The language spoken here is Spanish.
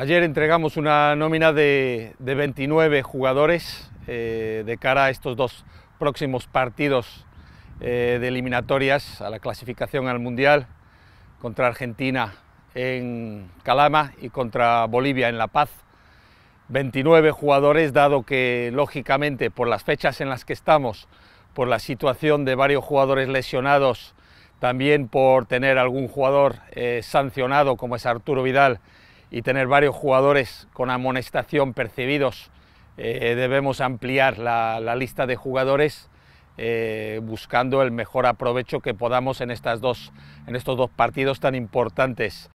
Ayer entregamos una nómina de, 29 jugadores eh, de cara a estos dos próximos partidos eh, de eliminatorias a la clasificación al Mundial contra Argentina en Calama y contra Bolivia en La Paz. 29 jugadores, dado que lógicamente por las fechas en las que estamos, por la situación de varios jugadores lesionados, también por tener algún jugador eh, sancionado como es Arturo Vidal, y tener varios jugadores con amonestación percibidos, eh, debemos ampliar la, lista de jugadores eh, buscando el mejor aprovecho que podamos en, estas dos, en estos dos partidos tan importantes.